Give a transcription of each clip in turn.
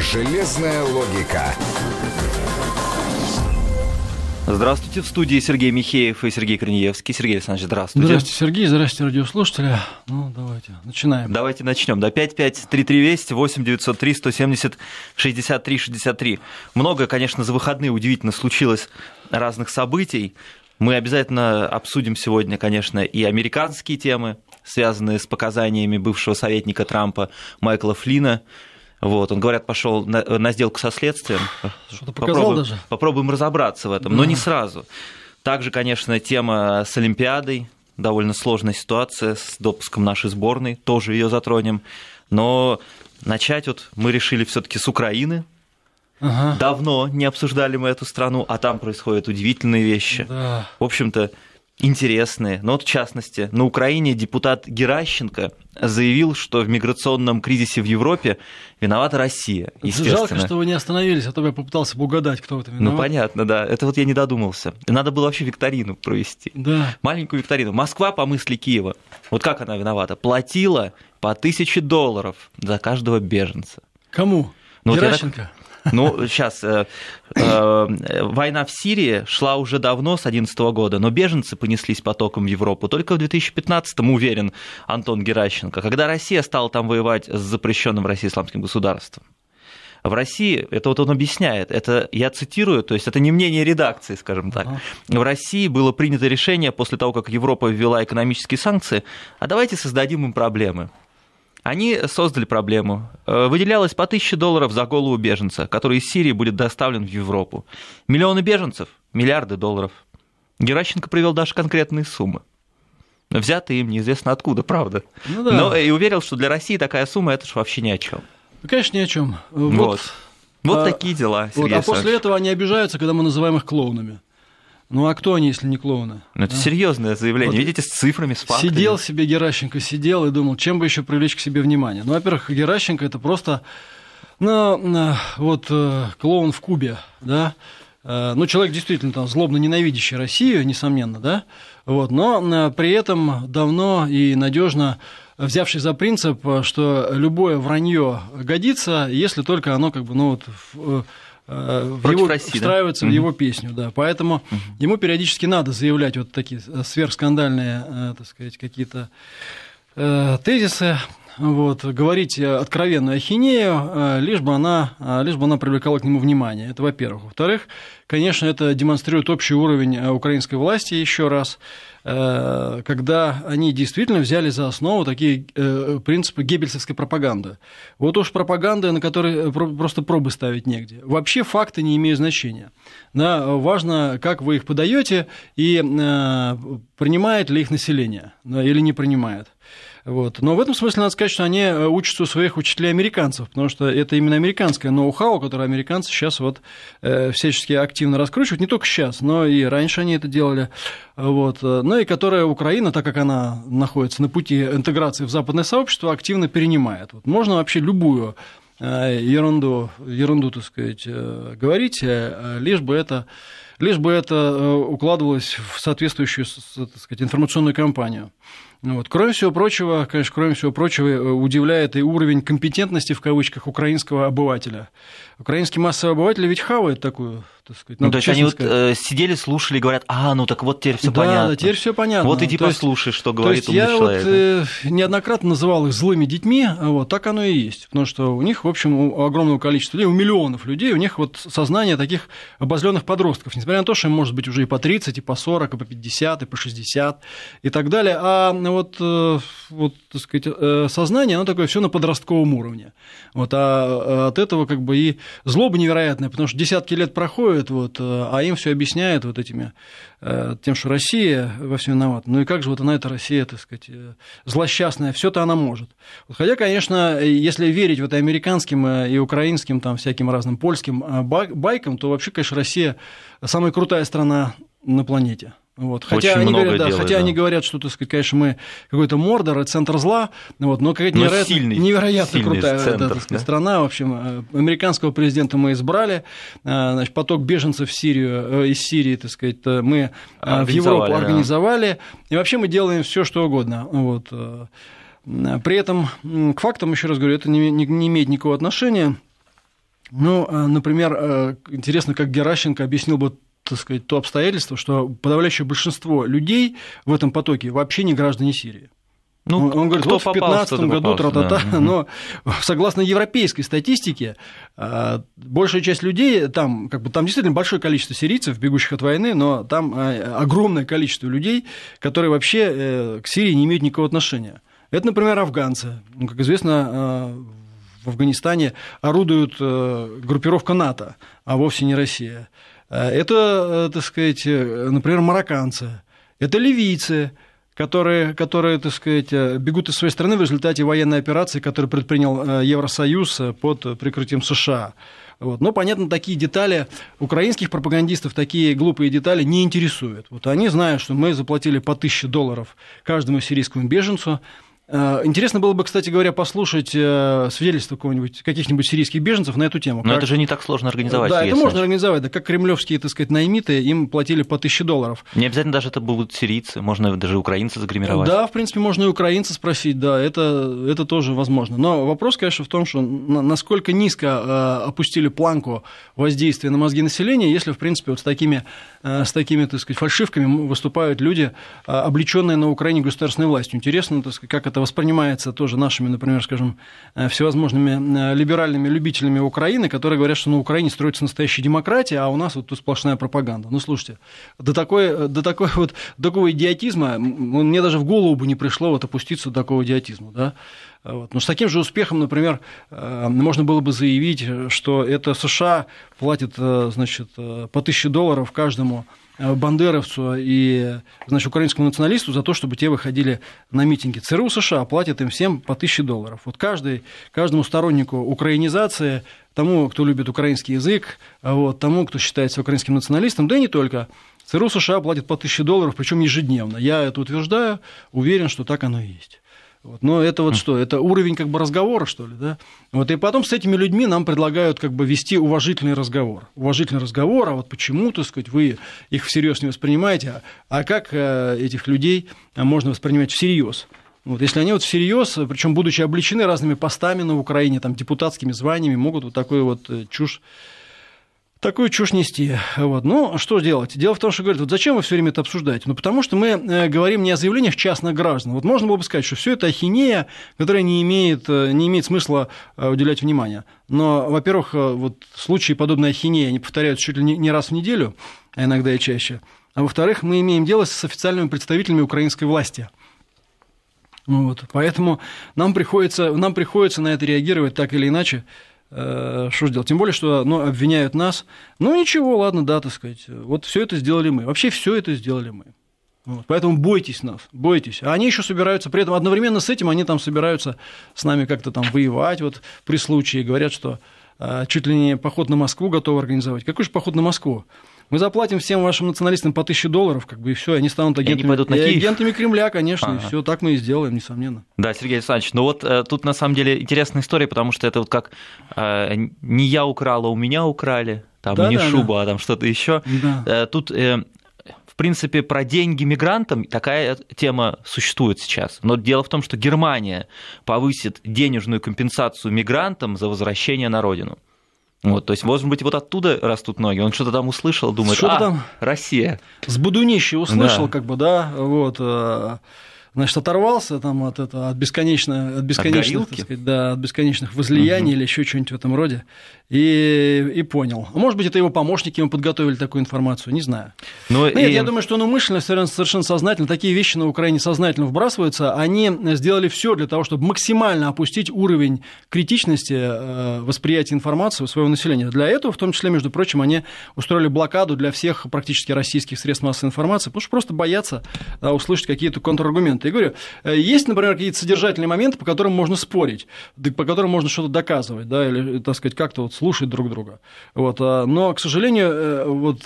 Железная логика. Здравствуйте, в студии Сергей Михеев и Сергей Корнеевский. Сергей Александрович, здравствуйте. Здравствуйте, Сергей, здравствуйте, радиослушатели. Ну, давайте, начинаем. Давайте начнем. Да, 553320 8903 170 63 63. Много, конечно, за выходные удивительно случилось разных событий. Мы обязательно обсудим сегодня, конечно, и американские темы, связанные с показаниями бывшего советника Трампа Майкла Флина. Вот, он, говорят, пошел на, на сделку со следствием. Что-то показал попробуем, даже. Попробуем разобраться в этом, да. но не сразу. Также, конечно, тема с Олимпиадой, довольно сложная ситуация с допуском нашей сборной, тоже ее затронем. Но начать вот мы решили все-таки с Украины. Ага. Давно не обсуждали мы эту страну, а там происходят удивительные вещи. Да. В общем-то, интересные. Но вот в частности, на Украине депутат Геращенко заявил, что в миграционном кризисе в Европе виновата Россия, естественно. Жалко, что вы не остановились, а то я попытался бы угадать, кто это ну, виноват. Ну, понятно, да. Это вот я не додумался. Надо было вообще викторину провести. Да. Маленькую викторину. Москва, по мысли Киева, вот как она виновата, платила по тысяче долларов за каждого беженца. Кому? Но Ну, сейчас, ну, э, э, война в Сирии шла уже давно, с 2011 года, но беженцы понеслись потоком в Европу только в 2015-м, уверен Антон Геращенко, когда Россия стала там воевать с запрещенным в России исламским государством в России, это вот он объясняет, это я цитирую, то есть это не мнение редакции, скажем так. В России было принято решение после того, как Европа ввела экономические санкции, а давайте создадим им проблемы. Они создали проблему. Э, выделялось по 1000 долларов за голову беженца, который из Сирии будет доставлен в Европу. Миллионы беженцев, миллиарды долларов. Геращенко привел даже конкретные суммы. Взятые им неизвестно откуда, правда. Ну, да. Но э, и уверил, что для России такая сумма это же вообще ни о чем. Ну, конечно, ни о чем. Э, вот. Вот, вот а, такие дела. Сергей вот, а после этого они обижаются, когда мы называем их клоунами. Ну а кто они, если не клоуны? Ну это да? серьезное заявление. Вот Видите, с цифрами, с фактами. Сидел себе Геращенко, сидел и думал, чем бы еще привлечь к себе внимание. Ну, во-первых, Геращенко это просто, ну, э, вот э, клоун в Кубе, да. Э, ну, человек действительно там злобно ненавидящий Россию, несомненно, да. Вот, но при этом давно и надежно взявший за принцип, что любое вранье годится, если только оно как бы, ну вот Э, в его, России, встраивается да? в его песню, да. Поэтому угу. ему периодически надо заявлять вот такие сверхскандальные, э, так сказать, какие-то э, тезисы, вот, говорить откровенную ахинею, э, лишь бы, она, э, лишь бы она привлекала к нему внимание. Это во-первых. Во-вторых, конечно, это демонстрирует общий уровень э, украинской власти еще раз, когда они действительно взяли за основу такие принципы геббельсовской пропаганды. Вот уж пропаганда, на которой просто пробы ставить негде. Вообще факты не имеют значения. Да, важно, как вы их подаете и принимает ли их население или не принимает. Вот. Но в этом смысле надо сказать, что они э, учатся у своих учителей американцев, потому что это именно американское ноу-хау, которое американцы сейчас вот э, всячески активно раскручивают, не только сейчас, но и раньше они это делали. Вот. Ну и которая Украина, так как она находится на пути интеграции в западное сообщество, активно перенимает. Вот можно вообще любую э, ерунду, ерунду, так сказать, говорить, лишь бы это лишь бы это укладывалось в соответствующую так сказать, информационную кампанию. Ну вот. Кроме всего прочего, конечно, кроме всего прочего, э, удивляет и уровень компетентности, в кавычках, украинского обывателя. Украинский массовый обыватель ведь хавает такую так сказать. Ну, ну, то есть они вот, э, сидели, слушали, говорят, а, ну так вот теперь все да, понятно. Да, теперь все понятно. Вот иди ну, то послушай, есть, что говорит то есть я человек. Вот, э, неоднократно называл их злыми детьми, а вот так оно и есть. Потому что у них, в общем, у огромного количества людей, у миллионов людей, у них вот сознание таких обозленных подростков, несмотря на то, что им может быть уже и по 30, и по 40, и по 50, и по 60 и так далее. А ну, вот, э, вот так сказать, э, сознание, оно такое все на подростковом уровне. Вот, а, а от этого как бы и злоба невероятная, потому что десятки лет проходят, критикует, вот, э, а им все объясняет вот этими, э, тем, что Россия во всем виновата. Ну и как же вот она, эта Россия, так сказать, э, злосчастная, все то она может. Хотя, конечно, если верить вот и американским и украинским, там, всяким разным польским байкам, то вообще, конечно, Россия самая крутая страна на планете. Вот. Хотя, Очень они много говорят, да, хотя да. они говорят, что, так сказать, конечно, мы какой-то Мордор центр зла, вот, но какая-то невероятно, невероятно сильный крутая центр, да, сказать, да? страна. В общем, э, американского президента мы избрали, э, значит, поток беженцев в Сирию, э, из Сирии, так сказать, мы в Европу да. организовали, и вообще мы делаем все, что угодно. Вот. При этом к фактам, еще раз говорю, это не, не, не имеет никакого отношения. Ну, например, интересно, как Геращенко объяснил бы так сказать, то обстоятельство, что подавляющее большинство людей в этом потоке вообще не граждане Сирии. Ну, он, он говорит, кто вот попался, в 2015 году тра да. но согласно европейской статистике, а, большая часть людей там, как бы, там действительно большое количество сирийцев, бегущих от войны, но там а, огромное количество людей, которые вообще э, к Сирии не имеют никакого отношения. Это, например, афганцы. Ну, как известно, а, в Афганистане орудует э, группировка НАТО, а вовсе не Россия. Э, это, э, так сказать, э, например, марокканцы, это ливийцы, которые, которые, так сказать, бегут из своей страны в результате военной операции, которую предпринял Евросоюз под прикрытием США. Вот. Но, понятно, такие детали украинских пропагандистов, такие глупые детали не интересуют. Вот они знают, что мы заплатили по 1000 долларов каждому сирийскому беженцу, Э, интересно было бы, кстати говоря, послушать э, такого-нибудь каких-нибудь сирийских беженцев на эту тему. Но как... это же не так сложно организовать. Да, это можно организовать. Да, как кремлевские, так сказать, наймиты, им платили по тысяче долларов. Не обязательно даже это будут сирийцы, можно даже украинцы загримировать. Да, в принципе, можно и украинцы спросить, да, это, это тоже возможно. Но вопрос, конечно, в том, что насколько низко э, опустили планку воздействия на мозги населения, если, в принципе, вот с такими, с такими так сказать, фальшивками выступают люди, облеченные на Украине государственной властью. Интересно, так сказать, как это воспринимается тоже нашими, например, скажем, э, всевозможными э, либеральными любителями Украины, которые говорят, что на Украине строится настоящая демократия, а у нас вот тут сплошная пропаганда. Ну, слушайте, до, такой, э, до, такой вот, до такого идиотизма, мне даже в голову бы не пришло вот опуститься до такого идиотизма, да? Вот. Но с таким же успехом, например, можно было бы заявить, что это США платит значит, по 1000 долларов каждому Э, бандеровцу и значит, украинскому националисту за то, чтобы те выходили на митинги. ЦРУ США платит им всем по 1000 долларов. Вот каждый, каждому стороннику украинизации, тому, кто любит украинский язык, э, вот, тому, кто считается украинским националистом, да и не только, ЦРУ США платит по 1000 долларов, причем ежедневно. Я это утверждаю, уверен, что так оно и есть. Вот. Но это вот что? Это уровень как бы разговора, что ли, да? Вот и потом с этими людьми нам предлагают как бы вести уважительный разговор. Уважительный разговор, а вот почему, так сказать, вы их всерьез не воспринимаете, а, а как э, этих людей э, можно воспринимать всерьез? Вот, если они вот всерьез, э, причем будучи обличены разными постами на Украине, там, депутатскими званиями, могут вот такую вот чушь такую чушь нести. Вот. Ну, что делать? Дело в том, что говорят, вот зачем вы все время это обсуждаете? Ну, потому что мы э, говорим не о заявлениях частных граждан. Вот можно было бы сказать, что все это ахинея, которая не имеет, э, не имеет смысла э, уделять внимания. Но, во-первых, вот случаи подобной ахинеи, они повторяются чуть ли не раз в неделю, а иногда и чаще. А во-вторых, мы имеем дело с официальными представителями украинской власти – вот, поэтому нам приходится, нам приходится на это реагировать так или иначе. Э, что же Тем более, что ну, обвиняют нас. Ну ничего, ладно, да, так сказать. Вот все это сделали мы. Вообще все это сделали мы. Вот, поэтому бойтесь нас, бойтесь. А они еще собираются, при этом одновременно с этим они там собираются с нами как-то там воевать, вот при случае говорят, что э, чуть ли не поход на Москву готовы организовать. Какой же поход на Москву? мы заплатим всем вашим националистам по 1000 долларов, как бы и все, они станут агентами, они пойдут на Киев. агентами Кремля, конечно, ага. и все, так мы и сделаем, несомненно. Да, Сергей Александрович, ну вот э, тут на самом деле интересная история, потому что это вот как э, не я украла, у меня украли, там да, не да, шуба, да. а там что-то еще. Да. Э, тут э, в принципе, про деньги мигрантам такая тема существует сейчас. Но дело в том, что Германия повысит денежную компенсацию мигрантам за возвращение на родину. Вот, то есть, может быть, вот оттуда растут ноги. Он что-то там услышал, думает, что а, там? Россия. С Будунища услышал, да. как бы, да, вот. Э, значит, оторвался там от этого, от бесконечных, от бесконечных, от сказать, да, от бесконечных возлияний угу. или еще чего-нибудь в этом роде, и, и понял. А может быть, это его помощники ему подготовили такую информацию, не знаю. Но Нет, и... я думаю, что он умышленно, совершенно сознательно, такие вещи на Украине сознательно вбрасываются, они сделали все для того, чтобы максимально опустить уровень критичности э, восприятия информации у своего населения. Для этого, в том числе, между прочим, они устроили блокаду для всех практически российских средств массовой информации, потому что просто боятся э, услышать какие-то контраргументы моменты. Я говорю, э, есть, например, какие-то содержательные моменты, по которым можно спорить, по которым можно что-то доказывать, да, или, э, так сказать, как-то вот слушать друг друга. Вот. А, но, к сожалению, э, вот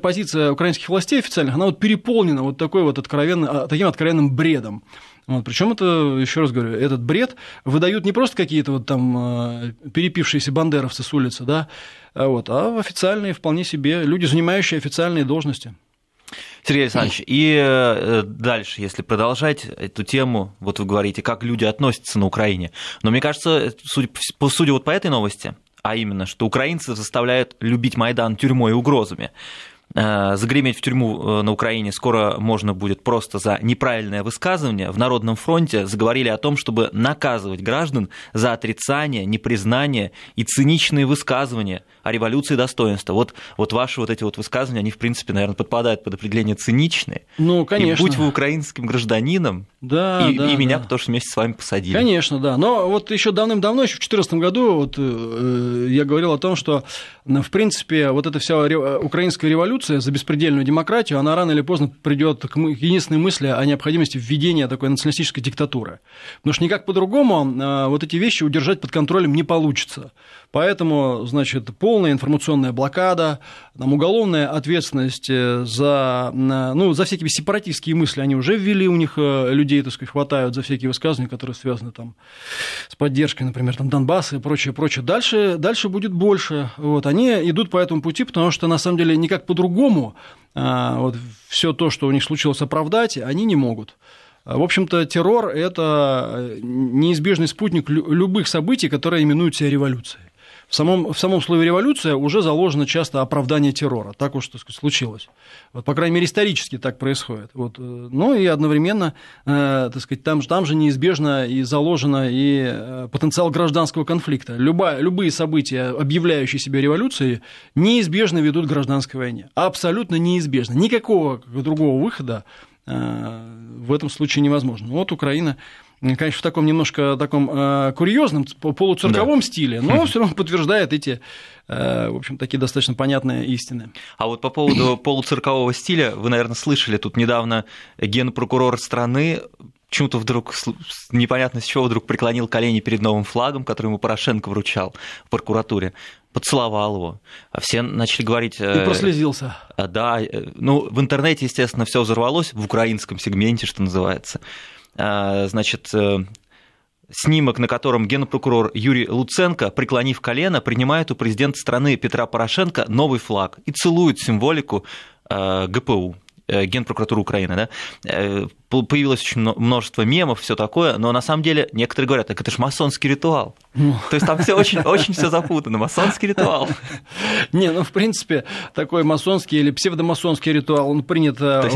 позиция украинских властей официальных, она вот переполнена вот такой вот откровенным, а, таким откровенным бредом. Вот, причем это, еще раз говорю, этот бред выдают не просто какие-то вот там а, перепившиеся бандеровцы с улицы, да, вот, а официальные вполне себе люди, занимающие официальные должности. Сергей Александрович, и э, дальше, если продолжать эту тему, вот вы говорите, как люди относятся на Украине. Но мне кажется, судя, судя вот по этой новости, а именно, что украинцы заставляют любить Майдан тюрьмой и угрозами. Э, загреметь в тюрьму э, на Украине скоро можно будет просто за неправильное высказывание. В Народном фронте заговорили о том, чтобы наказывать граждан за отрицание, непризнание и циничные высказывания – о революции достоинства. Вот, вот ваши вот эти вот высказывания, они, в принципе, наверное, подпадают под определение циничные. Ну, конечно. И будь вы украинским гражданином, да, и, да, и меня да. тоже вместе с вами посадили. Конечно, да. Но вот еще давным-давно, еще в 2014 году, вот, э, э, я говорил о том, что, ну, в принципе, вот эта вся э, украинская революция за беспредельную демократию, она рано или поздно придет к единственной мысли о необходимости введения такой националистической диктатуры. Потому что никак по-другому э, вот эти вещи удержать под контролем не получится. Поэтому, значит, пол полная информационная блокада, там, уголовная ответственность э, за, э, ну, за всякие сепаратистские мысли они уже ввели, у них э, людей, так сказать, хватают за всякие высказывания, которые связаны там, с поддержкой, например, там, Донбасса и прочее, прочее. Дальше, дальше будет больше. Вот, они идут по этому пути, потому что, на самом деле, никак по-другому а, вот, все то, что у них случилось, оправдать, они не могут. А, в общем-то, террор – это неизбежный спутник любых событий, которые именуют себя революцией. В самом, в самом слове революция уже заложено часто оправдание террора. Так уж так сказать, случилось. Вот, по крайней мере, исторически так происходит. Вот, ну и одновременно э, так сказать, там, там же неизбежно и заложено и э, потенциал гражданского конфликта. Любая, любые события, объявляющие себя революцией, неизбежно ведут к гражданской войне. Абсолютно неизбежно. Никакого другого выхода э, в этом случае невозможно. Вот Украина конечно, в таком немножко э, таком э, курьезном, полуцирковом да. стиле, но все равно подтверждает эти, э, в общем, такие достаточно понятные истины. А вот по поводу полуциркового стиля, вы, наверное, слышали, тут недавно генпрокурор страны почему-то вдруг, непонятно с чего, вдруг преклонил колени перед новым флагом, который ему Порошенко вручал в прокуратуре поцеловал его. А все начали говорить... Э, И прослезился. Э, да, ну, в интернете, естественно, все взорвалось в украинском сегменте, что называется. А, значит, э, снимок, на котором генпрокурор Юрий Луценко, преклонив колено, принимает у президента страны Петра Порошенко новый флаг и целует символику э, ГПУ, э, Генпрокуратуры Украины. Да? появилось очень множество мемов, все такое, но на самом деле некоторые говорят, так это же масонский ритуал. Ну. То есть там все очень, очень все запутано, масонский ритуал. Не, ну в принципе такой масонский или псевдомасонский ритуал, он принят э, в,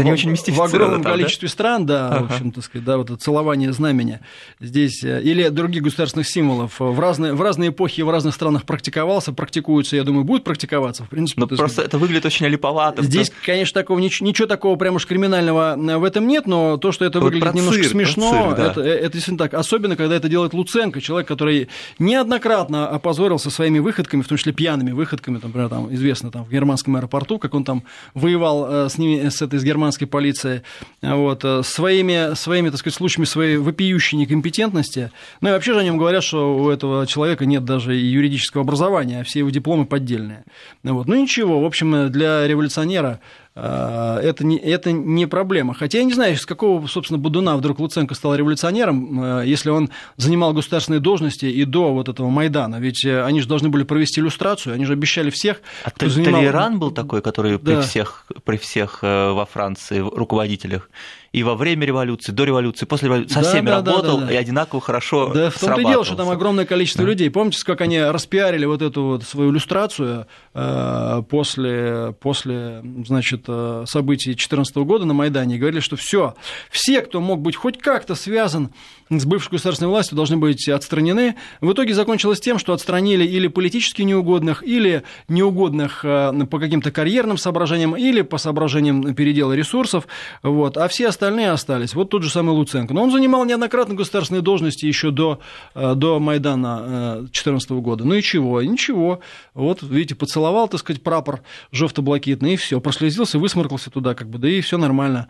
в огромном там, количестве да? стран, да, ага. в общем, так сказать, да, вот это целование знамени здесь э, или других государственных символов в разные в разные эпохи в разных странах практиковался, практикуется, я думаю, будет практиковаться, в принципе. Но ну, просто сказать. это выглядит очень липовато. Здесь, конечно, такого ничего, ничего такого прям уж криминального э, в этом нет, но то, что это вот выглядит немножко цирк, смешно, цирк, да. это, э, это действительно так. Особенно, когда это делает Луценко, человек, который неоднократно опозорился своими выходками, в том числе пьяными выходками, там, например, там, известно там, в германском аэропорту, как он там воевал э, с ними, э, с этой с германской полицией, вот, своими, своими, так сказать, случаями своей вопиющей некомпетентности. Ну и вообще же о нем говорят, что у этого человека нет даже и юридического образования, а все его дипломы поддельные. Ну вот. Ну ничего, в общем, для революционера Э, это не, это не проблема. Хотя я не знаю, с какого, собственно, Будуна вдруг Луценко стал революционером, э, если он занимал государственные должности и до вот этого Майдана. Ведь э, они же должны были провести иллюстрацию, они же обещали всех. А занимал... Толеран был такой, который да. при, всех, при всех во Франции руководителях и во время революции, до революции, после революции, со да, всеми да, работал да, да, да. и одинаково хорошо Да, в том-то и дело, что там огромное количество да. людей. Помните, как они распиарили вот эту вот свою иллюстрацию э, после, после, значит, э, событий 2014 года на Майдане говорили, что все, все, кто мог быть хоть как-то связан с бывшей государственной властью, должны быть отстранены. В итоге закончилось тем, что отстранили или политически неугодных, или неугодных э, по каким-то карьерным соображениям, или по соображениям передела ресурсов. Вот. А все остальные остальные остались. Вот тот же самый Луценко. Но он занимал неоднократно государственные должности еще до, э, до Майдана 2014 э, года. Ну и чего? ничего. Вот, видите, поцеловал, так сказать, прапор жовто-блокитный, и все. Прослезился, высморкался туда, как бы, да и все нормально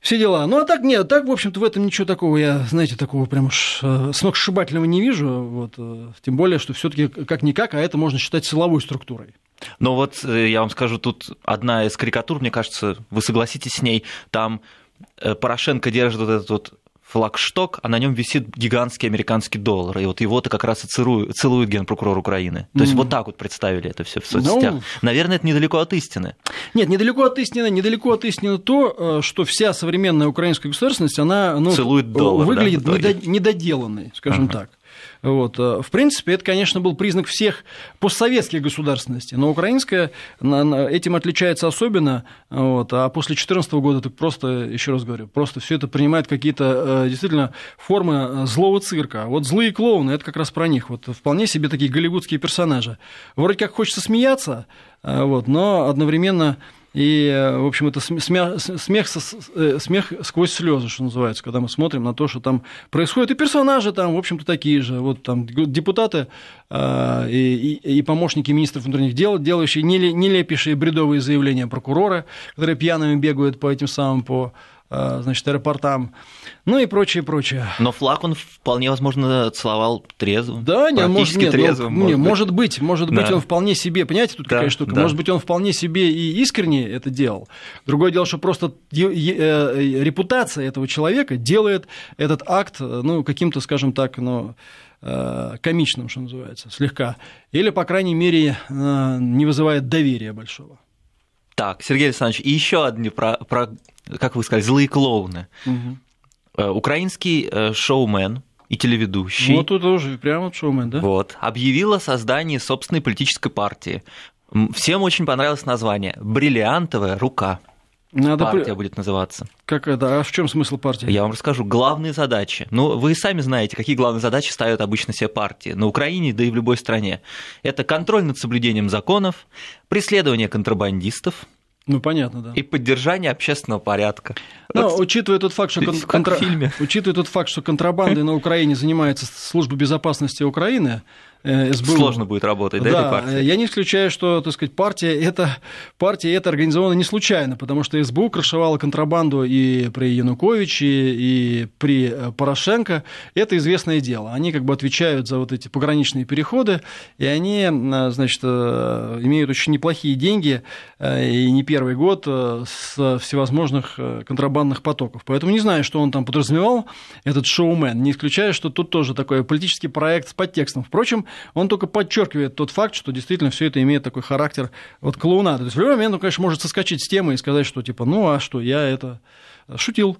все дела. Ну, а так нет, так, в общем-то, в этом ничего такого, я, знаете, такого прям уж э, сногсшибательного не вижу, вот, тем более, что все таки как-никак, а это можно считать силовой структурой. Но вот я вам скажу, тут одна из карикатур, мне кажется, вы согласитесь с ней, там Э, Порошенко держит вот этот вот флагшток, а на нем висит гигантский американский доллар. И вот его-то как раз и целует, целует генпрокурор Украины. То mm есть вот так вот представили это все в соцсетях. No. Ну. Наверное, это недалеко от истины. Нет, недалеко от истины, недалеко от истины то, э, что вся современная украинская государственность, она ну, целует доллар, выглядит да, недоделанной, скажем uh-huh. так. Вот. Э, в принципе, это, конечно, был признак всех постсоветских государственностей, но украинская этим отличается особенно, вот, а после 2014 года это просто, еще раз говорю, просто все это принимает какие-то э, действительно формы э, злого цирка. А вот злые клоуны, это как раз про них, вот вполне себе такие голливудские персонажи. Вроде как хочется смеяться, вот, но одновременно и, э, в общем, это смех, э, смех, сквозь слезы, что называется, когда мы смотрим на то, что там происходит. И персонажи там, в общем-то, такие же. Вот там депутаты э, и, и помощники министров внутренних дел, делающие нелепейшие бредовые заявления прокурора, которые пьяными бегают по этим самым, по Э, значит, аэропортам, ну и прочее, прочее. Но флаг он вполне возможно целовал трезвым. Да, не, может, нет, ну, трезвым, ну, может, не, быть. может быть, может да. быть, он вполне себе, понимаете, тут да, какая штука, да. может быть, он вполне себе и искренне это делал. Другое дело, что просто э, репутация этого человека делает этот акт, э, ну, каким-то, скажем так, ну, комичным, что называется, слегка. Или, по крайней мере, не вызывает доверия большого. Так, Сергей Александрович, и еще одни про, про как вы сказали, злые клоуны. Угу. Украинский э, шоумен и телеведущий. Вот это уже прямо шоумен, да? Вот. Объявил о создании собственной политической партии. Всем очень понравилось название «Бриллиантовая рука». Надо партия при... будет называться. Как это? А в чем смысл партии? Я вам расскажу. Главные задачи. Ну, вы сами знаете, какие главные задачи ставят обычно все партии на Украине, да и в любой стране. Это контроль над соблюдением законов, преследование контрабандистов, ну, понятно, да. И поддержание общественного порядка. Но, так, учитывая тот факт, что кон- контра... Учитывая тот факт, что контрабандой на Украине занимается служба безопасности Украины, Э, СБУ. Сложно будет работать, да, да этой партии? Э, я не исключаю, что, так сказать, партия это, партия это организована не случайно, потому что СБУ крышевала контрабанду и при Януковиче, и при э, Порошенко. Это известное дело. Они как бы отвечают за вот эти пограничные переходы, и они, значит, имеют очень неплохие деньги, и не первый год с всевозможных контрабандных потоков. Поэтому не знаю, что он там подразумевал, этот шоумен. Не исключаю, что тут тоже такой политический проект с подтекстом. Впрочем, он только подчеркивает тот факт, что действительно все это имеет такой характер вот клоунада. То есть в любой момент он, конечно, может соскочить с темы и сказать, что типа, ну а что, я это шутил,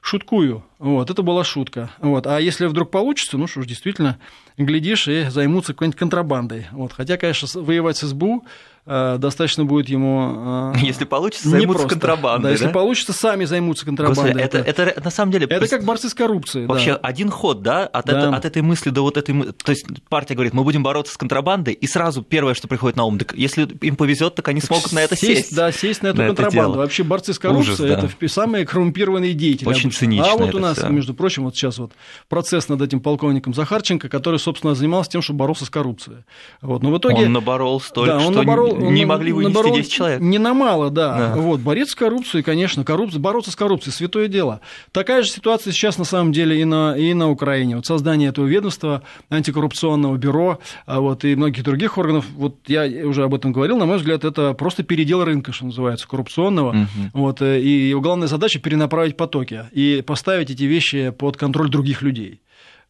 шуткую. Вот, это была шутка. Вот. А если вдруг получится, ну что ж, действительно, глядишь и займутся какой-нибудь контрабандой. Вот. Хотя, конечно, воевать с СБУ э, достаточно будет ему... Э, если получится, займутся просто. контрабандой, да, да? Если получится, сами займутся контрабандой. Господи, это, это, это на самом деле... Это как борцы с коррупцией. Вообще да. один ход, да? От, да. Это, от этой мысли до вот этой... То есть партия говорит, мы будем бороться с контрабандой, и сразу первое, что приходит на ум, так если им повезет, так они так смогут на это сесть. сесть да, сесть на эту на контрабанду. Вообще борцы с коррупцией – это да. самые коррумпированные деятели. Очень цинично. А вот у нас нас, да. между прочим, вот сейчас вот процесс над этим полковником Захарченко, который, собственно, занимался тем, что боролся с коррупцией. Вот. Но в итоге... Он наборол столько, да, он что наборол, не он могли вынести наборол 10 человек. Не на мало, да. да. Вот. Борец с коррупцией, конечно, коррупция, бороться с коррупцией – святое дело. Такая же ситуация сейчас, на самом деле, и на, и на Украине. Вот создание этого ведомства, антикоррупционного бюро а вот, и многих других органов, вот я уже об этом говорил, на мой взгляд, это просто передел рынка, что называется, коррупционного. Угу. Вот, э, и его главная задача – перенаправить потоки и поставить эти эти вещи под контроль других людей.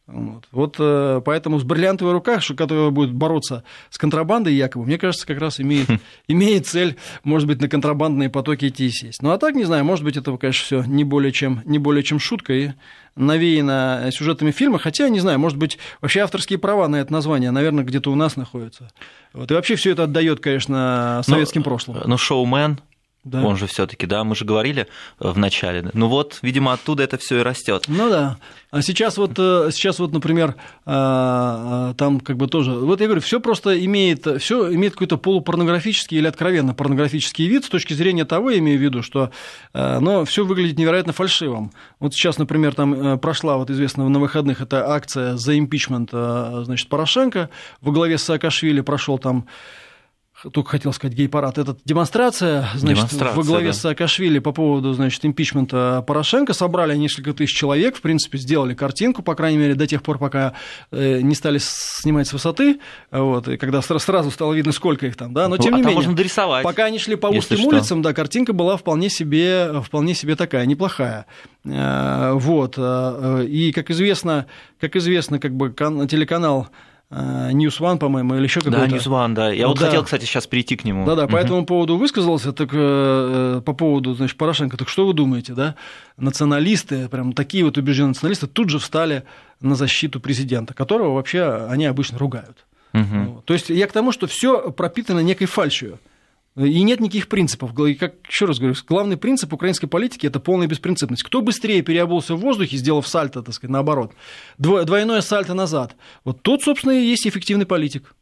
Вот. вот э, поэтому с бриллиантовой рукой, которая будет бороться с контрабандой якобы, мне кажется, как раз имеет, хм. имеет цель, может быть, на контрабандные потоки идти и сесть. Ну а так, не знаю, может быть, это, конечно, все не более чем, не более чем шутка и навеяно сюжетами фильма, хотя, не знаю, может быть, вообще авторские права на это название, наверное, где-то у нас находятся. Вот. И вообще все это отдает, конечно, ну, советским ну, прошлому. Ну, шоумен, да. Он же все-таки, да, мы же говорили э, в начале. Ну вот, видимо, оттуда это все и растет. Ну да. А сейчас вот, э, сейчас вот, например, э, там как бы тоже. Вот я говорю, все просто имеет, все имеет какой-то полупорнографический или откровенно порнографический вид с точки зрения того, я имею в виду, что но все выглядит невероятно фальшивым. Вот сейчас, например, там прошла вот известно на выходных эта акция за импичмент, значит, Порошенко во главе с Саакашвили прошел там только хотел сказать гей-парад, это демонстрация, значит, демонстрация, во главе да. с Саакашвили по поводу, значит, импичмента Порошенко. Собрали несколько тысяч человек, в принципе, сделали картинку, по крайней мере, до тех пор, пока э, не стали снимать с высоты, вот, и когда сразу стало видно, сколько их там, да, но ну, тем а не менее. можно дорисовать. Пока они шли по узким улицам, да, картинка была вполне себе, вполне себе такая, неплохая. Э, вот, э, и, как известно, как известно, как бы телеканал Э, News One, по-моему, или еще какой-то. Да, News One, да. Я ну, вот да. хотел, кстати, сейчас перейти к нему. Да-да, по этому поводу высказался, так э, э, по поводу, значит, Порошенко, так что вы думаете, да? Националисты, прям такие вот убежденные националисты тут же встали на защиту президента, которого вообще они обычно ругают. Угу. Ну, то есть я к тому, что все пропитано некой фальшью. И нет никаких принципов. И как, еще раз говорю, главный принцип украинской политики – это полная беспринципность. Кто быстрее переобулся в воздухе, сделав сальто, так сказать, наоборот, двойное сальто назад, вот тот, собственно, и есть эффективный политик.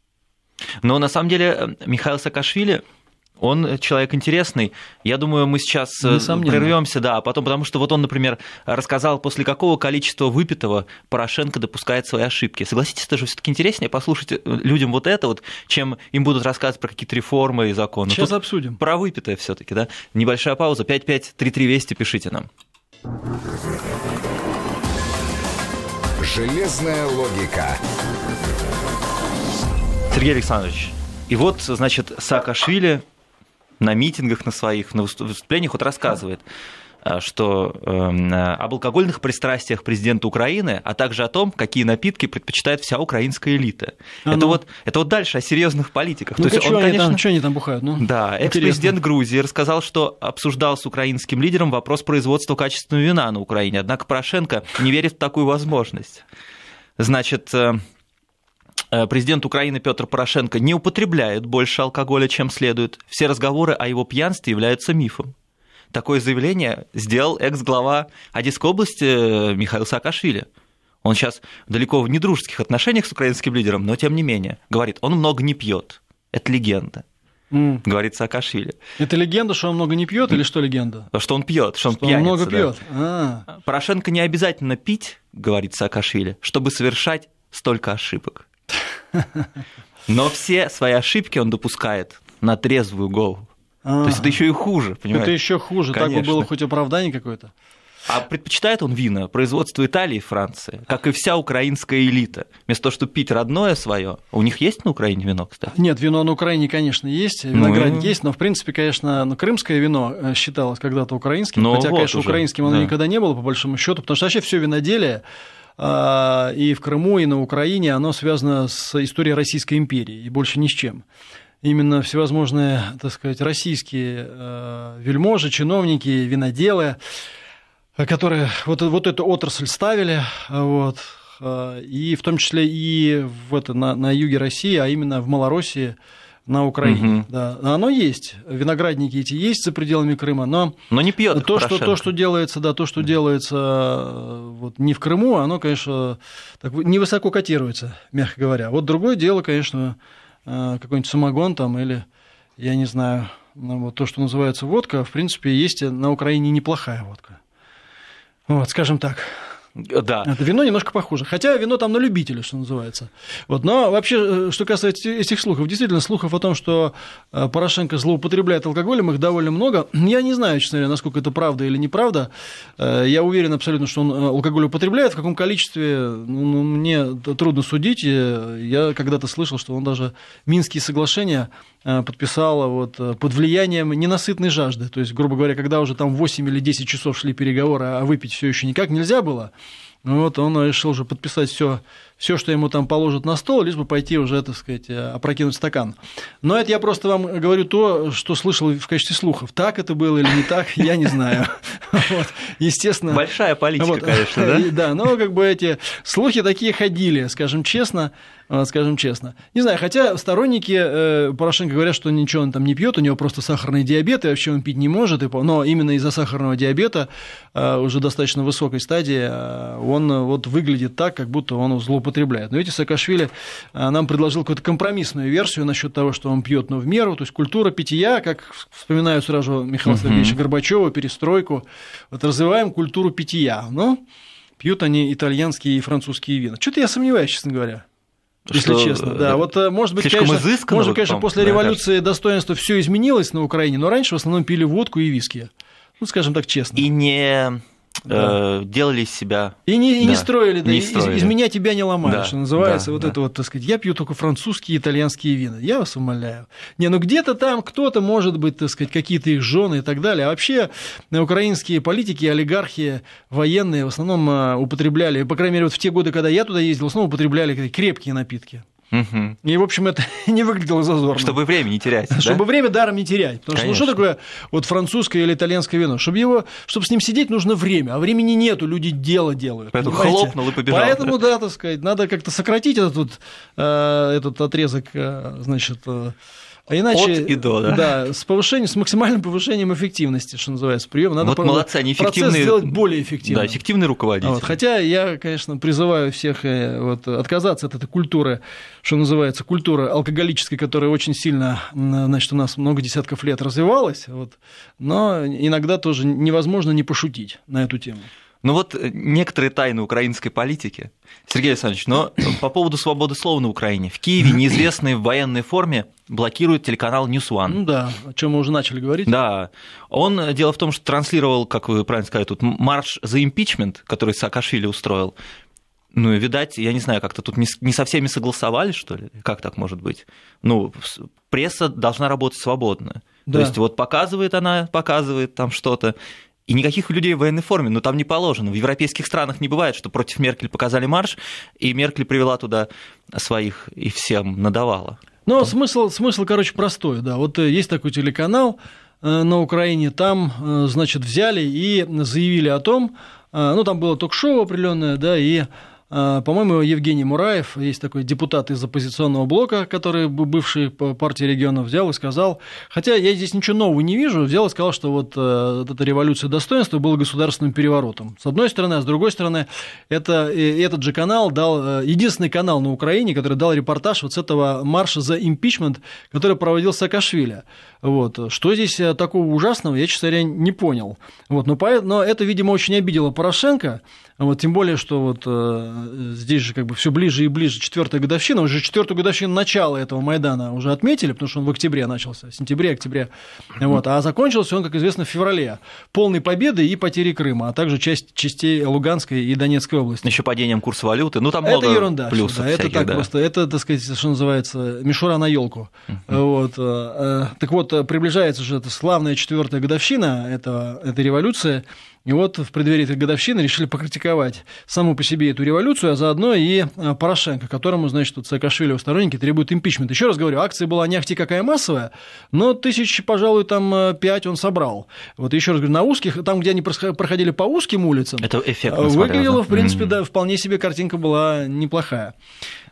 Но на самом деле э, Михаил Саакашвили он человек интересный. Я думаю, мы сейчас э, прервемся, да, а потом, потому что вот он, например, рассказал, после какого количества выпитого Порошенко допускает свои ошибки. Согласитесь, это же все-таки интереснее послушать э, людям вот это вот, чем им будут рассказывать про какие-то реформы и законы. Сейчас Тут обсудим. Про выпитое все-таки, да. Небольшая пауза. 5533 Вести пишите нам. Железная логика. Сергей Александрович, и вот, значит, Саакашвили на митингах на своих, на выступлениях вот рассказывает, э, что эм, э, об алкогольных пристрастиях президента Украины, а также о том, какие напитки предпочитает вся украинская элита. А это, ну. вот, это вот дальше о серьезных политиках. Ну, То есть он, они конечно... там, что они там бухают? Ну, да, экс-президент Грузии рассказал, что обсуждал с украинским лидером вопрос производства качественного вина на Украине. Однако Порошенко не верит в такую возможность. Значит, э, Э, президент Украины Петр Порошенко не употребляет больше алкоголя, чем следует. Все разговоры о его пьянстве являются мифом. Такое заявление сделал экс-глава Одесской области э, Михаил Саакашвили. Он сейчас далеко в недружеских отношениях с украинским лидером, но тем не менее. Говорит, он много не пьет. Это легенда. Mm. Говорит Саакашвили. Это легенда, что он много не пьет, или что легенда? Что он пьет, что он что пьяница. Он много да. пьет. А-а-а. Порошенко не обязательно пить, говорит Саакашвили, чтобы совершать столько ошибок. Но все свои ошибки он допускает на трезвую голову. А-а-а. То есть это еще и хуже, понимаешь? Это еще хуже, Конечно. так бы было хоть оправдание какое-то. А предпочитает он вина производство Италии и Франции, как и вся украинская элита. Вместо того, чтобы пить родное свое, у них есть на Украине вино, кстати? Нет, вино на Украине, конечно, есть, виноград ну... есть, но, в принципе, конечно, ну, крымское вино э, считалось когда-то украинским, но хотя, вот конечно, уже. украинским оно да. никогда не было, по большому счету, потому что вообще все виноделие а, и в Крыму, и на Украине, оно связано с историей Российской империи и больше ни с чем. Именно всевозможные, так сказать, российские э, вельможи, чиновники, виноделы, э, которые вот, вот эту отрасль ставили, э, вот, и в том числе и в это, на, на юге России, а именно в Малороссии – на Украине. Угу. Да, оно есть, виноградники эти есть за пределами Крыма, но, но не пьет то, что, то, что делается, да, то, что делается э, вот, не в Крыму, оно, конечно, так, невысоко котируется, мягко говоря. Вот другое дело, конечно, э, какой-нибудь самогон там или, я не знаю, ну, вот то, что называется водка, в принципе, есть э, на Украине неплохая водка. Вот, скажем так. Э, да. Это вино немножко похоже. Хотя вино там на любителя, что называется. Вот. Но вообще, э, что касается этих слухов, действительно, слухов о том, что э, Порошенко злоупотребляет алкоголем, их довольно много. Я не знаю, честно говоря, насколько это правда или неправда. Я уверен абсолютно, что он алкоголь употребляет. В каком количестве, ну, ну мне трудно судить. Я когда-то слышал, что он даже Минские соглашения Э, подписала вот э, под влиянием ненасытной жажды. То есть, грубо говоря, когда уже там 8 или 10 часов шли переговоры, а выпить все еще никак нельзя было, ну вот он решил же подписать все все, что ему там положат на стол, лишь бы пойти уже, так сказать, э, опрокинуть стакан. Но это я просто вам говорю то, что слышал в качестве слухов. Так это было или не так, я не знаю. Вот. Естественно. Большая политика, вот. конечно, да? Да, но как бы эти слухи такие ходили, скажем честно э, скажем честно. Не знаю, хотя сторонники э, Порошенко говорят, что ничего он там не пьет, у него просто сахарный диабет, и вообще он пить не может, но именно из-за сахарного диабета уже достаточно высокой стадии он вот выглядит так, как будто он злоупотребляет злоупотребляет. Но эти Саакашвили э, нам предложил какую-то компромиссную версию насчет того, что он пьет, но в меру. То есть культура питья, как вспоминаю сразу Михаила uh-huh. Сергеевича Горбачева, перестройку. Вот развиваем культуру питья. Но пьют они итальянские и французские вина. Что-то я сомневаюсь, честно говоря. Если что, честно, да. Э, вот, э, может быть, конечно, может, конечно там, после да, революции кажется. достоинство все изменилось на Украине, но раньше в основном пили водку и виски. Ну, скажем так, честно. И не да. Э, делали из себя. И не, да. не строили, да, не из, строили. Из, из меня тебя не ломают, да. что называется, да, вот да. это вот, так сказать, я пью только французские и итальянские вина, я вас умоляю. Не, ну где-то там кто-то, может быть, так сказать, какие-то их жены и так далее. А вообще э, украинские политики, олигархи, военные в основном э, употребляли, по крайней мере, вот в те годы, когда я туда ездил, в основном употребляли крепкие напитки. Угу. И, в общем, это не выглядело зазорно. Чтобы время не терять. да? Чтобы время даром не терять. Потому Конечно. что ну, что такое вот французское или итальянское вино? Чтобы, его, чтобы с ним сидеть, нужно время. А времени нету, люди дело делают. Поэтому понимаете? хлопнул и побежал. Поэтому, да, так сказать, надо как-то сократить этот, э, этот отрезок, э, значит, э, а иначе, От и до, да. да. с повышением, с максимальным повышением эффективности, что называется, приема. Надо вот молодцы, они эффективные... процесс сделать более эффективным. Да, эффективный руководитель. Вот, хотя я, конечно, призываю всех э, вот, отказаться от этой культуры, что называется, культуры алкоголической, которая очень сильно, значит, у нас много десятков лет развивалась, вот, но иногда тоже невозможно не пошутить на эту тему. Ну вот э, некоторые тайны украинской политики. Сергей Александрович, но по поводу свободы слова на Украине. В Киеве неизвестные в военной форме блокируют телеканал News One. Ну да, о чем мы уже начали говорить. Да. Он, э, дело в том, что транслировал, как вы правильно сказали, тут марш за импичмент, который Саакашвили устроил. Ну, и, видать, я не знаю, как-то тут не со всеми согласовали, что ли? Как так может быть? Ну, пресса должна работать свободно. Да. То есть вот показывает она, показывает там что-то, и никаких людей в военной форме, но ну, там не положено. В европейских странах не бывает, что против Меркель показали марш, и Меркель привела туда своих и всем надавала. Ну, а смысл, смысл, короче, простой, да. Вот э, есть такой телеканал э, на Украине, там, э, значит, взяли и заявили о том, ну, там было ток-шоу определенное, да, и а, по-моему, Евгений Мураев, есть такой депутат из оппозиционного блока, который бывший по партии регионов взял и сказал, хотя я здесь ничего нового не вижу, взял и сказал, что вот э, эта революция достоинства была государственным переворотом. С одной стороны, а с другой стороны, это, этот же канал дал, э, единственный канал на Украине, который дал репортаж вот с этого марша за импичмент, который проводил Саакашвили. Вот. Что здесь э, такого ужасного, я, честно говоря, не понял. Вот. Но, поэтому, но это, видимо, очень обидело Порошенко, вот, тем более, что вот э, здесь же как бы все ближе и ближе четвертая годовщина, уже четвертую годовщину начала этого Майдана уже отметили, потому что он в октябре начался, в сентябре, октябре. Вот, а закончился он, как известно, в феврале. Полной победы и потери Крыма, а также часть частей Луганской и Донецкой области. Еще падением курса валюты. Ну, там это много ерунда, плюсов да, всяких, это так да. просто. Это, так сказать, что называется, мишура на елку. Вот, э, э, так вот, вот э, приближается же эта славная четвертая годовщина этого, этой революции, и вот в преддверии этой годовщины решили покритиковать саму по себе эту революцию, а заодно и э, Порошенко, которому, значит, вот Саакашвили его сторонники требуют импичмента. Еще раз говорю, акция была не ахти какая массовая, но тысяч, пожалуй, там э, пять он собрал. Вот еще раз говорю, на узких, там, где они проходили по узким улицам, Это эффект, выглядело, смотрел, да? в принципе, mm-hmm. да, вполне себе картинка была неплохая.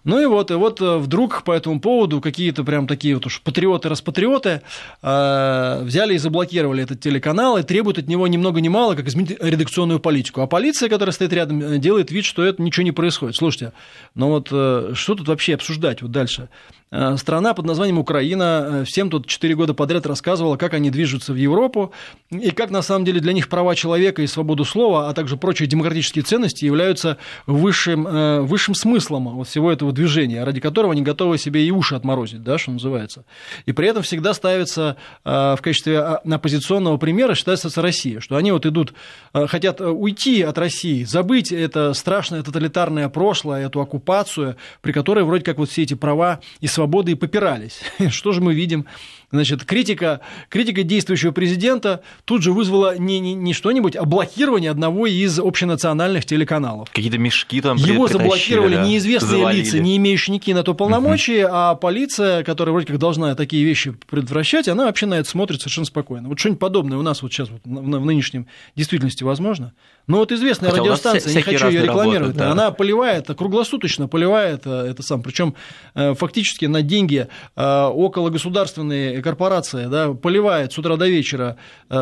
Ну и вот, и вот э, вдруг по этому поводу какие-то прям такие вот уж патриоты-распатриоты э, взяли и заблокировали этот телеканал и требуют от него ни много ни мало, как изменить редакционную политику. А полиция, которая стоит рядом, э, делает вид, что это ничего не происходит. Слушайте, ну вот э, что тут вообще обсуждать вот дальше? Э, страна под названием Украина э, всем тут 4 года подряд рассказывала, как они движутся в Европу и как на самом деле для них права человека и свободу слова, а также прочие демократические ценности являются высшим, э, высшим смыслом вот всего этого движения, ради которого они готовы себе и уши отморозить, да, что называется. И при этом всегда ставится в качестве а, оппозиционного примера, считается Россия, что они вот идут, хотят уйти от России, забыть это страшное тоталитарное прошлое, эту оккупацию, при которой вроде как вот все эти права и свободы свободы и попирались. Что же мы видим? Значит, критика, критика действующего президента тут же вызвала не, не, не что-нибудь, а блокирование одного из общенациональных телеканалов. Какие-то мешки там Его заблокировали да? неизвестные завалили. лица, не имеющие никакие на то полномочия, угу. а полиция, которая вроде как должна такие вещи предотвращать, она вообще на это смотрит совершенно спокойно. Вот что-нибудь подобное у нас вот сейчас вот в нынешнем действительности возможно? Ну вот известная Хотя радиостанция, не хочу ее рекламировать, работают, да. она поливает, круглосуточно поливает э, это сам, причем э, фактически на деньги э, около государственной корпорации, да, поливает с утра до вечера,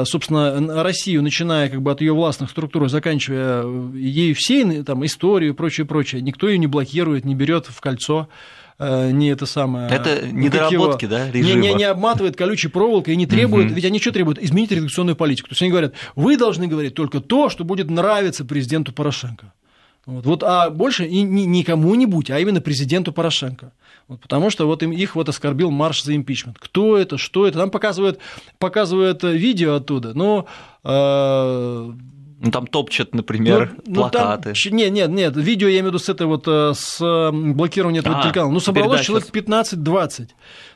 собственно, Россию, начиная как бы от ее властных структур, заканчивая ей всей там, историю и прочее, прочее. Никто ее не блокирует, не берет в кольцо. Э, не это самое... Это недоработки, да, режима? Не, не, не обматывает колючей проволокой и не требует, ведь они что требуют? Изменить редакционную политику. То есть они говорят, вы должны говорить только то, что будет нравиться президенту Порошенко. Вот, вот, а больше и никому нибудь а именно президенту Порошенко. Вот, потому что вот им, их вот оскорбил марш за импичмент. Кто это, что это? Там показывают, показывают э, видео оттуда, но э, ну, там топчат, например, ну, плакаты. Ну, там, нет, нет, нет, видео я имею в виду с этой вот, э, с блокированием этого а, телеканала. Ну, собралось человек 15-20.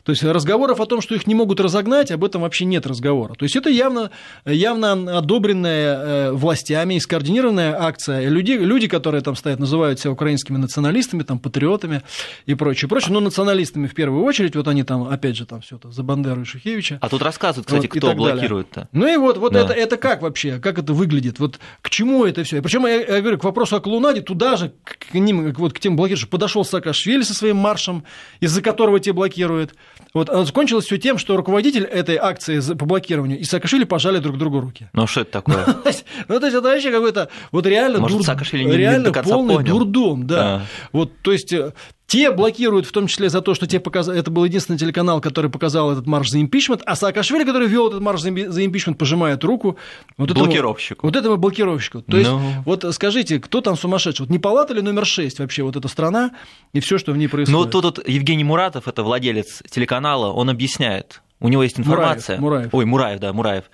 То есть разговоров о том, что их не могут разогнать, об этом вообще нет разговора. То есть это явно, явно одобренная э, властями и скоординированная акция. Люди, люди, которые там стоят, называют себя украинскими националистами, там, патриотами и прочее, прочее. Но националистами в первую очередь, вот они там, опять же, там все это за Бандеру и Шухевича. А тут рассказывают, кстати, вот, кто блокирует-то. Ну и вот, вот да. это, это как вообще, как это выглядит? Вот к чему это все? Причем я, я говорю, к вопросу о клоунаде, туда же, к ним, вот к тем блокирующим, подошел Саакашвили со своим маршем, из-за которого те блокируют. Вот а закончилось все тем, что руководитель этой акции по блокированию и Саакашвили пожали друг другу руки. Ну а что это такое? Ну, то есть ну, это вообще какой-то вот реально Может, Саакашвили не реально полный дурдом, да. А. Вот, то есть э, те блокируют в том числе за то, что те показ... это был единственный телеканал, который показал этот марш за импичмент, а Саакашвили, который вел этот марш за импичмент, пожимает руку. Вот блокировщику. Этому, вот этому блокировщику. То есть, ну. вот скажите, кто там сумасшедший? Вот не палата ли номер 6 вообще вот эта страна и все, что в ней происходит? Ну, вот тут вот Евгений Муратов, это владелец телеканала, он объясняет. У него есть информация. Мураев. Мураев. Ой, Мураев, да, Мураев.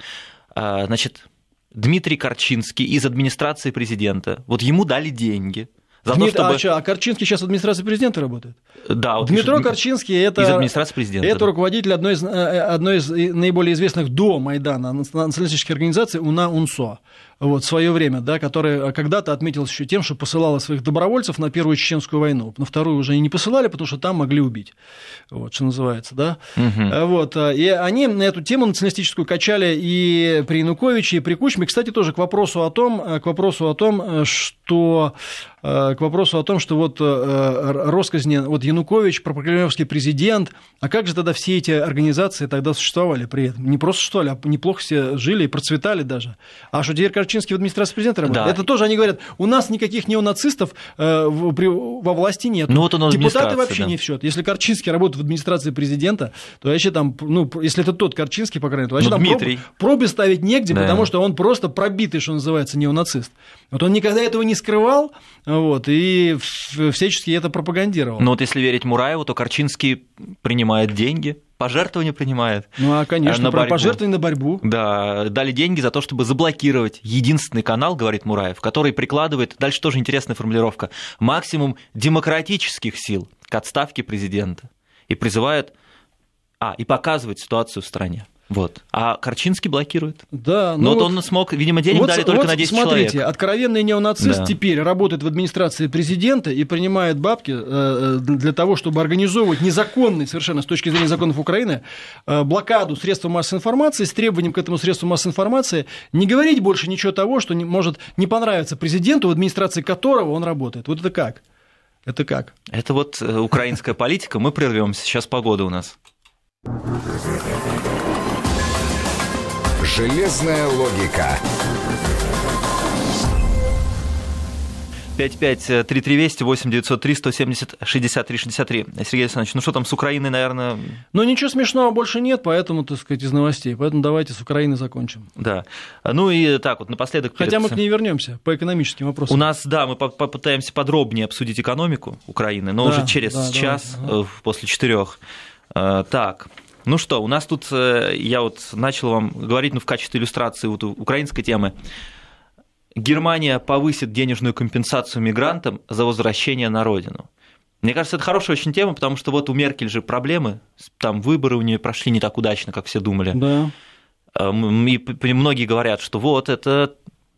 А, значит, Дмитрий Корчинский из администрации президента. Вот ему дали деньги за Дмит... то, чтобы... а, что, а Корчинский сейчас в администрации президента работает? Да. Вот Дмитро пишет... Корчинский – это, из администрации президента, это да. руководитель одной из, э, э, одной из наиболее известных до Майдана националистических организаций УНА-УНСО вот, в свое время, да, которая э, когда-то отметилась еще тем, что посылала своих добровольцев на Первую Чеченскую войну. На Вторую уже и не посылали, потому что там могли убить, вот, что называется, да. Угу. Вот, э, и они на эту тему националистическую качали и при Януковиче, и при Кучме. Кстати, тоже к вопросу о том, к вопросу о том, что к вопросу о том, что вот Росказни, вот Янукович, прокремлевский президент, а как же тогда все эти организации тогда существовали при этом? Не просто что ли, а неплохо все жили и процветали даже. А что теперь, Рачинский в администрации президента работает. Да. Это тоже они говорят, у нас никаких неонацистов э, в, во власти нет. Ну, вот он Депутаты вообще да. не в счет. Если Карчинский работает в администрации президента, то вообще там, ну, если это тот Карчинский, по крайней мере, то вообще ну, там Проб, пробы ставить негде, да. потому что он просто пробитый, что называется, неонацист. Вот он никогда этого не скрывал, вот, и всячески это пропагандировал. Ну вот если верить Мураеву, то Корчинский принимает деньги, пожертвования принимает. Ну, а, конечно, на про борьбу. пожертвования на борьбу. Да, дали деньги за то, чтобы заблокировать единственный канал, говорит Мураев, который прикладывает, дальше тоже интересная формулировка, максимум демократических сил к отставке президента и призывает, а, и показывает ситуацию в стране. Вот. А Корчинский блокирует. Да. Ну Но вот, вот он смог, видимо, денег вот, дали только вот на 10 смотрите, человек. Смотрите, откровенный неонацист да. теперь работает в администрации президента и принимает бабки э, э, для того, чтобы организовывать незаконный, совершенно с точки зрения законов Украины, э, блокаду средств массовой информации с требованием к этому средству массовой информации не говорить больше ничего того, что может не понравиться президенту, в администрации которого он работает. Вот это как? Это как? Это вот украинская политика. Мы прервемся. Сейчас погода у нас. Железная логика. 55-33-208-903-170-63-63. Э, Сергей Александрович, ну что там с Украиной, наверное... Ну ничего смешного больше нет, поэтому, так сказать, из новостей. Поэтому давайте с Украины закончим. Да. Ну и так вот, напоследок... Хотя перед... мы к ней вернемся по экономическим вопросам. У нас, да, мы попытаемся подробнее обсудить экономику Украины, но да, уже через да, час, давайте. Э, после четырех. Э, так, ну что, у нас тут, э, я вот начал вам говорить, ну, в качестве иллюстрации вот украинской темы. Германия повысит денежную компенсацию мигрантам за возвращение на родину. Мне кажется, это хорошая очень тема, потому что вот у Меркель же проблемы, там выборы у нее прошли не так удачно, как все думали. Да. Эм, и многие говорят, что вот это,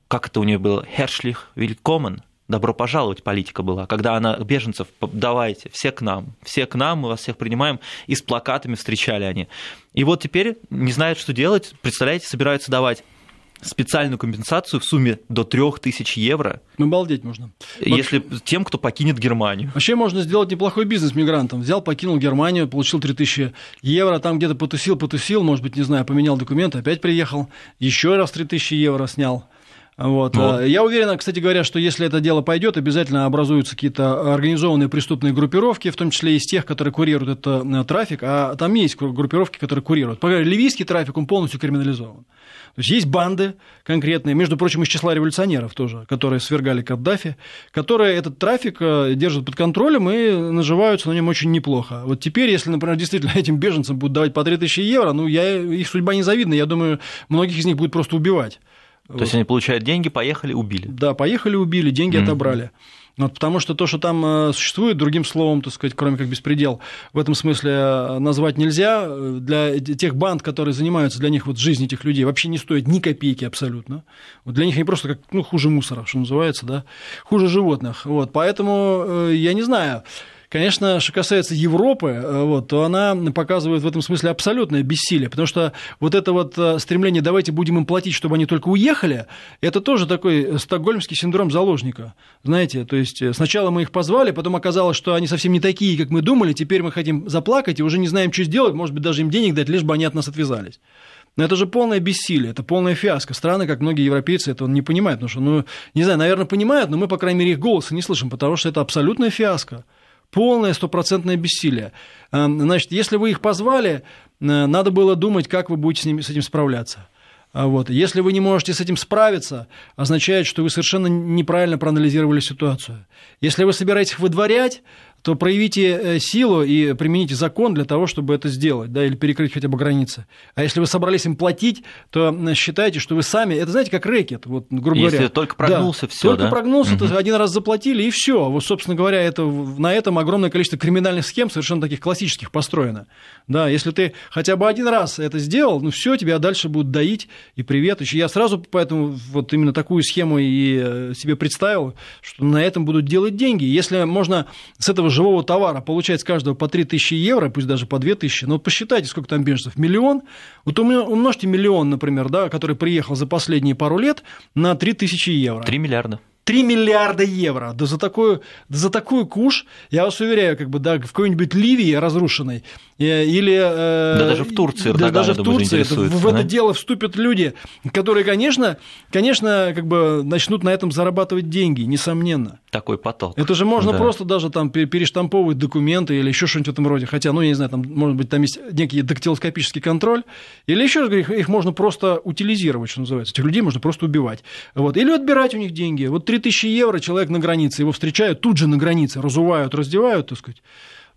как это у нее было, Хершлих Вилькоман добро пожаловать политика была, когда она беженцев, давайте, все к нам, все к нам, мы вас всех принимаем, и с плакатами встречали они. И вот теперь не знают, что делать, представляете, собираются давать специальную компенсацию в сумме до 3000 евро. Ну, балдеть можно. Вообще, если тем, кто покинет Германию. Вообще можно сделать неплохой бизнес мигрантам. Взял, покинул Германию, получил 3000 евро, там где-то потусил, потусил, может быть, не знаю, поменял документы, опять приехал, еще раз 3000 евро снял вот. Но... Э, я уверен, кстати говоря, что если это дело пойдет, обязательно образуются какие-то организованные преступные группировки, в том числе из тех, которые курируют этот э, трафик, а там есть группировки, которые курируют. По ливийский трафик, он полностью криминализован. То есть есть банды конкретные, между прочим, из числа революционеров тоже, которые свергали Каддафи, которые этот трафик э, держат под контролем и наживаются на нем очень неплохо. Вот теперь, если, например, действительно этим беженцам будут давать по 3000 евро, ну, я, их судьба незавидна, я думаю, многих из них будет просто убивать. То вот. есть они получают деньги, поехали, убили. Да, поехали, убили, деньги mm-hmm. отобрали. Ну, вот, потому что то, что там э, существует, другим словом, так сказать, кроме как беспредел, в этом смысле э, назвать нельзя. Э, для тех банд, которые занимаются, для них вот жизнь этих людей вообще не стоит ни копейки абсолютно. Вот для них они просто как ну, хуже мусора, что называется, да, хуже животных. Вот, поэтому я не знаю. Конечно, что касается Европы, э, вот, то она показывает в этом смысле абсолютное бессилие, потому что вот это вот э, стремление «давайте будем им платить, чтобы они только уехали», это тоже такой э, стокгольмский синдром заложника, знаете, то есть сначала мы их позвали, потом оказалось, что они совсем не такие, как мы думали, теперь мы хотим заплакать и уже не знаем, что сделать, может быть, даже им денег дать, лишь бы они от нас отвязались. Но это же полное бессилие, это полная фиаско. Страны, как многие европейцы, это не понимают, потому что, ну, не знаю, наверное, понимают, но мы, по крайней мере, их голоса не слышим, потому что это абсолютная фиаско полное стопроцентное бессилие. Эм, значит, если вы их позвали, э, надо было думать, как вы будете с, ними, с этим справляться. А вот. Если вы не можете с этим справиться, означает, что вы совершенно неправильно проанализировали ситуацию. Если вы собираетесь их выдворять, то проявите э, силу и примените закон для того, чтобы это сделать, да, или перекрыть хотя бы границы. А если вы собрались им платить, то считайте, что вы сами, это знаете, как рэкет, вот, грубо если говоря. только прогнулся, да, все, Только да? прогнулся, угу. один раз заплатили, и все. Вот, собственно говоря, это, на этом огромное количество криминальных схем, совершенно таких классических, построено. Да, если ты хотя бы один раз это сделал, ну все, тебя дальше будут доить, и привет. Еще я сразу поэтому вот именно такую схему и э, себе представил, что на этом будут делать деньги. Если можно с этого живого товара получает с каждого по 3000 евро, пусть даже по 2000, но ну, посчитайте, сколько там беженцев, миллион, вот умножьте миллион, например, да, который приехал за последние пару лет на 3000 евро. 3 миллиарда. 3 миллиарда евро. Да за такую, да за такую куш, я вас уверяю, как бы, да, в какой-нибудь Ливии разрушенной, э, или... Э, да даже в Турции, да, даже в Турции. в это да? дело вступят люди, которые, конечно, конечно, как бы начнут на этом зарабатывать деньги, несомненно. Такой поток. Это же можно да. просто даже там перештамповывать документы или еще что-нибудь в этом роде. Хотя, ну, я не знаю, там, может быть, там есть некий дактилоскопический контроль. Или еще раз говорю, их, их можно просто утилизировать, что называется. Этих людей можно просто убивать. Вот. Или отбирать у них деньги. Вот 3 3000 евро человек на границе, его встречают тут же на границе, разувают, раздевают, так сказать.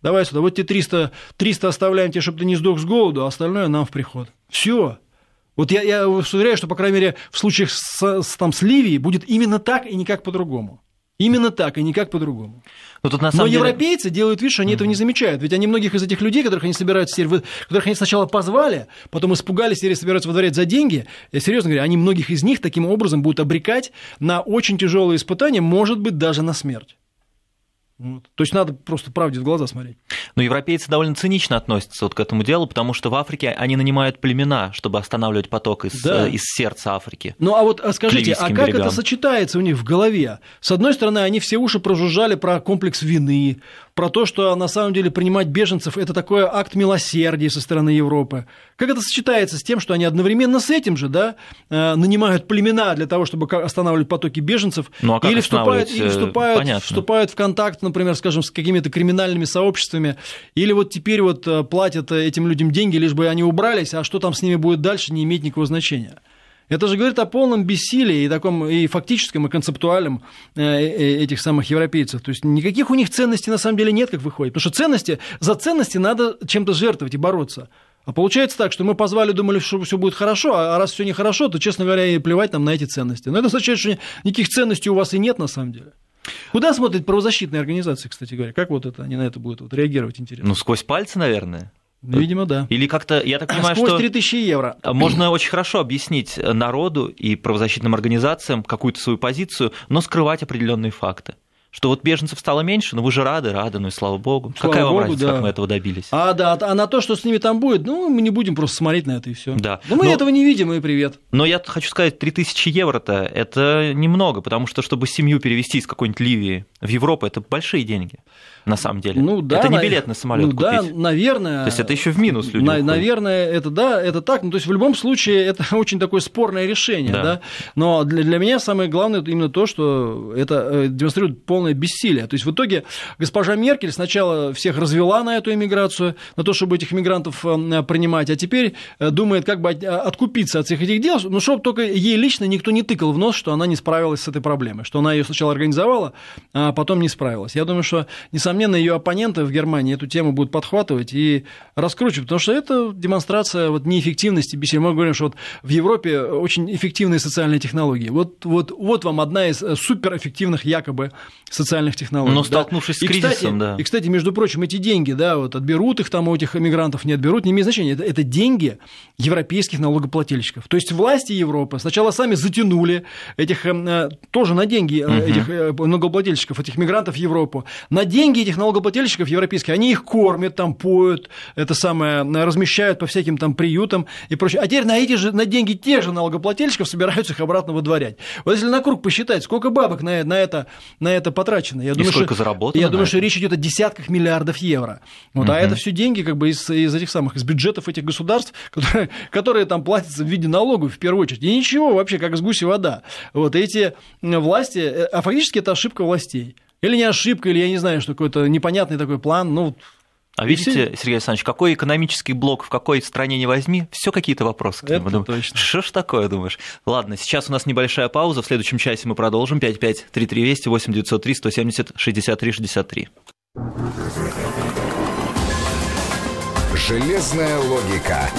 Давай сюда, вот тебе 300, 300 оставляем тебе, чтобы ты не сдох с голоду, а остальное нам в приход. Все. Вот я, я уверяю, что, по крайней мере, в случаях с, с, там, с Ливией будет именно так и никак по-другому. Именно так, и никак по-другому. Но, ну, тут, на самом Но деле... европейцы делают вид, что они mm этого не замечают. Ведь они многих из этих людей, которых они собираются теперь, которых они сначала позвали, потом испугались, теперь собираются выдворять за деньги, я э, серьезно говорю, они многих из них таким образом будут обрекать на очень тяжелые испытания, может быть, даже на смерть. Вот. То есть надо просто правде в глаза смотреть. Но европейцы довольно цинично относятся вот к этому делу, потому что в Африке они нанимают племена, чтобы останавливать поток из, да. э, из сердца Африки. Ну а вот а скажите, а как берегам. это сочетается у них в голове? С одной стороны, они все уши прожужжали про комплекс вины, про то, что на самом деле принимать беженцев – это такой акт милосердия со стороны Европы. Как это сочетается с тем, что они одновременно с этим же да, э, нанимают племена для того, чтобы останавливать потоки беженцев, ну, а или, вступают, или э, вступают, вступают в контакт, например, скажем, с какими-то криминальными сообществами, или вот теперь вот э, платят этим людям деньги, лишь бы они убрались, а что там с ними будет дальше, не имеет никакого значения. Это же говорит о полном бессилии и таком и фактическом, и концептуальном э, э, этих самых европейцев. То есть никаких у них ценностей на самом деле нет, как выходит. Потому что ценности, за ценности надо чем-то жертвовать и бороться. А получается так, что мы позвали, думали, что все будет хорошо, а раз все нехорошо, то, честно говоря, и плевать нам на эти ценности. Но это означает, что никаких ценностей у вас и нет на самом деле. Куда смотрят правозащитные организации, кстати говоря? Как вот это они на это будут вот, реагировать, интересно? Ну, сквозь пальцы, наверное. Ну, видимо, да. Или как-то, я так а понимаю, Сквозь что... 3000 евро. А, можно очень хорошо объяснить э, народу и правозащитным организациям какую-то свою позицию, но скрывать определенные факты что вот беженцев стало меньше, но вы же рады, рады, ну и слава богу. Слава Какая богу, вам разница, да. как мы этого добились? А, да, а на то, что с ними там будет, ну, мы не будем просто смотреть на это и все. Да. Но мы но, этого не видим, и привет. Но я хочу сказать, 3000 евро-то это немного, потому что, чтобы семью перевести из какой-нибудь Ливии в Европу, это большие деньги на самом деле. Ну да. Это не билет на самолет ну, купить. Да, наверное. То есть это еще в минус люди. На, наверное, это да, это так. Ну, то есть в любом случае это очень такое спорное решение, да. да? Но для, для меня самое главное именно то, что это э, демонстрирует полное бессилие. То есть в итоге госпожа Меркель сначала всех развела на эту иммиграцию, на то, чтобы этих мигрантов э, принимать, а теперь э, думает, как бы откупиться от всех этих дел, ну, чтобы только ей лично никто не тыкал в нос, что она не справилась с этой проблемой, что она ее сначала организовала, а потом не справилась. Я думаю, что, несомненно, Взамен ее оппоненты в Германии эту тему будут подхватывать и раскручивать, потому что это демонстрация вот неэффективности BCM. Мы говорим, что вот в Европе очень эффективные социальные технологии. Вот, вот, вот вам одна из э, суперэффективных якобы социальных технологий. Но ну, столкнувшись да? с кризисом, и, кстати, да. И, кстати, между прочим, эти деньги, да, вот отберут их там у этих иммигрантов, не отберут, не имеет значения. Это, это деньги европейских налогоплательщиков. То есть власти Европы сначала сами затянули этих, э, э, тоже на деньги угу. этих налогоплательщиков, этих мигрантов в Европу, на деньги другие этих налогоплательщиков европейские, они их кормят, там поют, это самое, размещают по всяким там приютам и прочее. А теперь на эти же, на деньги те же налогоплательщиков собираются их обратно выдворять. Вот если на круг посчитать, сколько бабок на, на, это, на это потрачено, я думаю и сколько что, я думаю, это? что речь идет о десятках миллиардов евро. Вот, угу. А это все деньги как бы из, из этих самых, из бюджетов этих государств, которые, которые там платятся в виде налогов в первую очередь. И ничего вообще, как с гуси вода. Вот эти э, власти, э, а фактически это ошибка властей. Или не ошибка, или я не знаю, что какой-то непонятный такой план. Ну, а видите, все... Сергей Александрович, какой экономический блок в какой стране не возьми, все какие-то вопросы к нему. Это точно. Что ж такое, думаешь? Ладно, сейчас у нас небольшая пауза, в следующем часе мы продолжим. 5533 200 8 903 170 63 63. Железная логика.